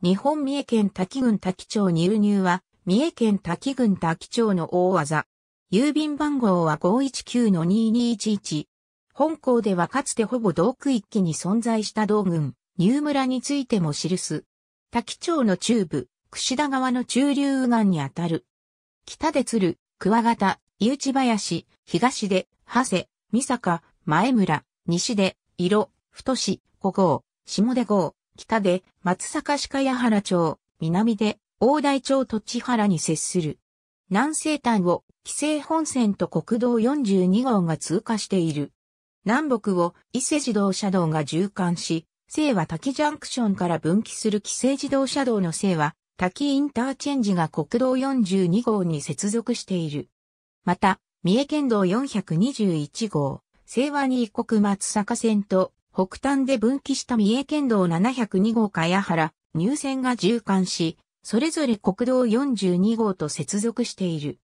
日本三重県滝郡滝町入入は、三重県滝郡滝町の大技。郵便番号は519-2211。本校ではかつてほぼ同区域に存在した道郡、入村についても記す。滝町の中部、櫛田川の中流右岸にあたる。北で鶴、桑形、井内林、東で、長谷、三坂、前村、西で、色、太し、五号、下で号、北で松阪鹿屋原町、南で大台町土地原に接する。南西端を規制本線と国道42号が通過している。南北を伊勢自動車道が縦貫し、西は滝ジャンクションから分岐する規制自動車道の西は滝インターチェンジが国道42号に接続している。また、三重県道421号、西和に一国松坂線と北端で分岐した三重県道702号茅原、入線が縦貫し、それぞれ国道42号と接続している。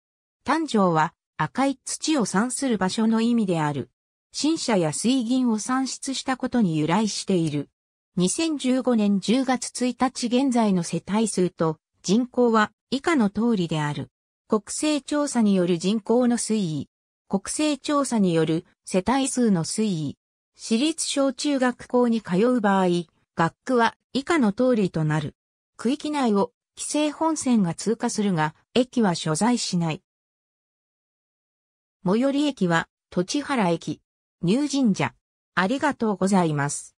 丹城は赤い土を産する場所の意味である。新車や水銀を産出したことに由来している。2015年10月1日現在の世帯数と人口は以下の通りである。国勢調査による人口の推移。国勢調査による世帯数の推移。私立小中学校に通う場合、学区は以下の通りとなる。区域内を規制本線が通過するが、駅は所在しない。最寄り駅は、土地原駅、入神社。ありがとうございます。